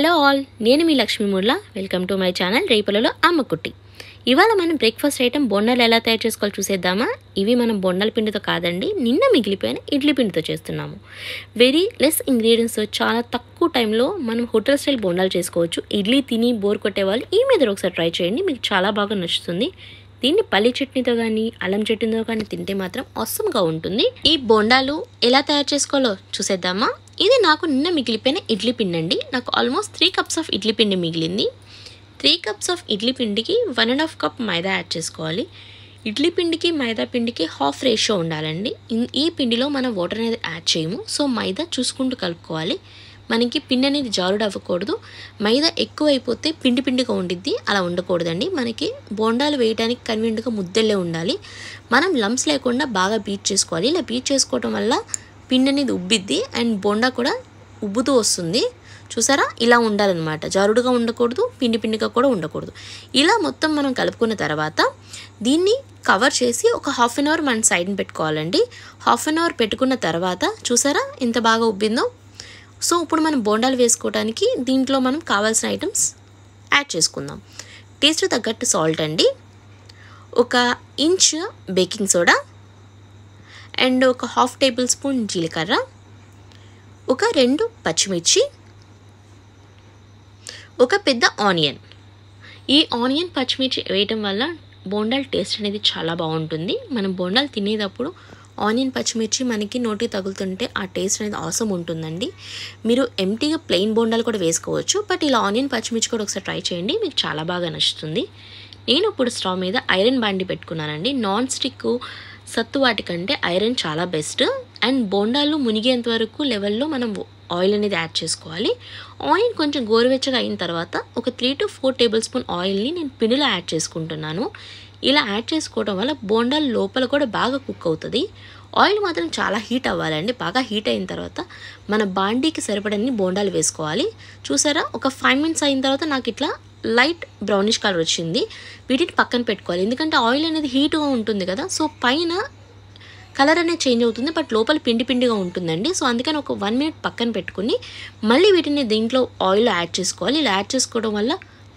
hello all నేను మీ Lakshmi Murla welcome to my channel రేపులలో అమ్మకుట్టి ఇవాళ మనం బ్రేక్ఫాస్ట్ ఐటెం బొండలు ఎలా తయారు చేసుకోవాలో చూసేద్దామా ఇవి మనం బొండాల పిండితో కాదండి నిన్న మిగిలిపోయిన ఇడ్లీ పిండితో చేస్తున్నాము వెరీ లెస్ ఇంగ్రీడియంట్స్ చాలా తక్కువ టైంలో మనం హోటల్ స్టైల్ బొండాలు చేసుకోవచ్చు ఇడ్లీ తిని బోర్ కొట్టే వాళ్ళు ఈ మీద ఒకసారి ట్రై చేయండి మీకు చాలా బాగా నచ్చుతుంది దీన్ని పల్లి చట్నీతో కానీ అల్లం చట్నీతో కానీ తింటే మాత్రం అవసరంగా ఉంటుంది ఈ బొండాలు ఎలా తయారు చేసుకోవాలో చూసేద్దామా ఇది నాకు నిన్న మిగిలిపోయిన ఇడ్లీ పిండి అండి నాకు almost three cups of idli పిండి మిగిలింది త్రీ కప్స్ ఆఫ్ ఇడ్లీ పిండికి one and half cup maida add చేసుకోవాలి ఇడ్లీ పిండికి మైదా పిండికి హాఫ్ రేషియో ఉండాలండి ఈ పిండిలో మనం వాటర్ అనేది యాడ్ చేయము సో మైదా చూసుకుంటూ కలుపుకోవాలి మనకి పిండి అనేది జారుడు అవ్వకూడదు మైదా ఎక్కువైపోతే పిండి పిండిగా ఉండిద్ది అలా ఉండకూడదండి మనకి బోండాలు వేయడానికి కన్వీనియంట్గా ముద్దలే ఉండాలి మనం లంప్స్ లేకుండా బాగా బీట్ చేసుకోవాలి ఇలా బీట్ చేసుకోవడం వల్ల పిండి అనేది ఉబ్బిద్ది అండ్ బొండా కూడా ఉబ్బుతూ వస్తుంది చూసారా ఇలా ఉండాలన్నమాట జారుడుగా ఉండకూడదు పిండి పిండిగా కూడా ఉండకూడదు ఇలా మొత్తం మనం కలుపుకున్న తర్వాత దీన్ని కవర్ చేసి ఒక హాఫ్ అన్ అవర్ మనం సైడ్ని పెట్టుకోవాలండి హాఫ్ అన్ అవర్ పెట్టుకున్న తర్వాత చూసారా ఇంత బాగా ఉబ్బిందో సో ఇప్పుడు మనం బోండాలు వేసుకోవడానికి దీంట్లో మనం కావాల్సిన ఐటమ్స్ యాడ్ చేసుకుందాం టేస్ట్ తగ్గట్టు సాల్ట్ అండి ఒక ఇంచ్ బేకింగ్ సోడా అండ్ ఒక హాఫ్ టేబుల్ స్పూన్ జీలకర్ర ఒక రెండు పచ్చిమిర్చి ఒక పెద్ద ఆనియన్ ఈ ఆనియన్ పచ్చిమిర్చి వేయటం వల్ల బోండాల్ టేస్ట్ అనేది చాలా బాగుంటుంది మనం బోండాలు తినేటప్పుడు ఆనియన్ పచ్చిమిర్చి మనకి నోటికి తగులుతుంటే ఆ టేస్ట్ అనేది అవసరం ఉంటుందండి మీరు ఎంటీగా ప్లెయిన్ బోండాలు కూడా వేసుకోవచ్చు బట్ ఇలా ఆనియన్ పచ్చిమిర్చి కూడా ఒకసారి ట్రై చేయండి మీకు చాలా బాగా నచ్చుతుంది నేను ఇప్పుడు స్టవ్ మీద ఐరన్ బాండి పెట్టుకున్నానండి నాన్ స్టిక్ సత్తు వాటికంటే ఐరన్ చాలా బెస్ట్ అండ్ బోండాలు మునిగేంత వరకు లెవెల్లో మనం ఆయిల్ అనేది యాడ్ చేసుకోవాలి ఆయిల్ కొంచెం గోరువెచ్చగా అయిన తర్వాత ఒక three to four tablespoon ఆయిల్ని నేను పిండిలో యాడ్ చేసుకుంటున్నాను ఇలా యాడ్ చేసుకోవడం వల్ల బోండాల లోపల కూడా బాగా కుక్ అవుతుంది ఆయిల్ మాత్రం చాలా హీట్ అవ్వాలండి బాగా హీట్ అయిన తర్వాత మన బాండీకి సరిపడని బోండాలు వేసుకోవాలి చూసారా ఒక ఫైవ్ మినిట్స్ అయిన తర్వాత నాకు ఇట్లా లైట్ బ్రౌనిష్ కలర్ వచ్చింది వీటిని పక్కన పెట్టుకోవాలి ఎందుకంటే ఆయిల్ అనేది హీట్గా ఉంటుంది కదా సో పైన కలర్ అనేది చేంజ్ అవుతుంది బట్ లోపల పిండి పిండిగా ఉంటుందండి సో అందుకని ఒక వన్ మినిట్ పక్కన పెట్టుకుని మళ్ళీ వీటిని దీంట్లో ఆయిల్ యాడ్ చేసుకోవాలి ఇలా యాడ్ చేసుకోవడం వల్ల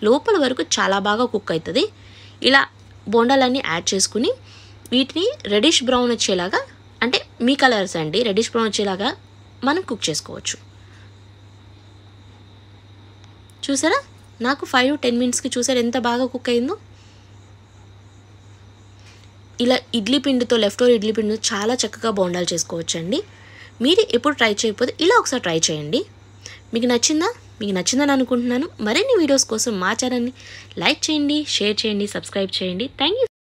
లోపల వరకు చాలా బాగా కుక్ అవుతుంది ఇలా బోండాలన్నీ యాడ్ చేసుకుని వీటిని రెడిష్ బ్రౌన్ వచ్చేలాగా అంటే మీ కలర్స్ అండి రెడిష్ బ్రౌన్ వచ్చేలాగా మనం కుక్ చేసుకోవచ్చు చూసారా నాకు ఫైవ్ టు టెన్ మినిట్స్కి చూసారు ఎంత బాగా కుక్ అయిందో ఇలా ఇడ్లీ పిండితో లెఫ్ట్ ఓవర్ ఇడ్లీ పిండితో చాలా చక్కగా బోండాలు చేసుకోవచ్చండి మీరు ఎప్పుడు ట్రై చేయకపోతే ఇలా ఒకసారి ట్రై చేయండి మీకు నచ్చిందా మీకు నచ్చిందని అనుకుంటున్నాను మరిన్ని వీడియోస్ కోసం మా ఛానల్ని లైక్ చేయండి షేర్ చేయండి సబ్స్క్రైబ్ చేయండి థ్యాంక్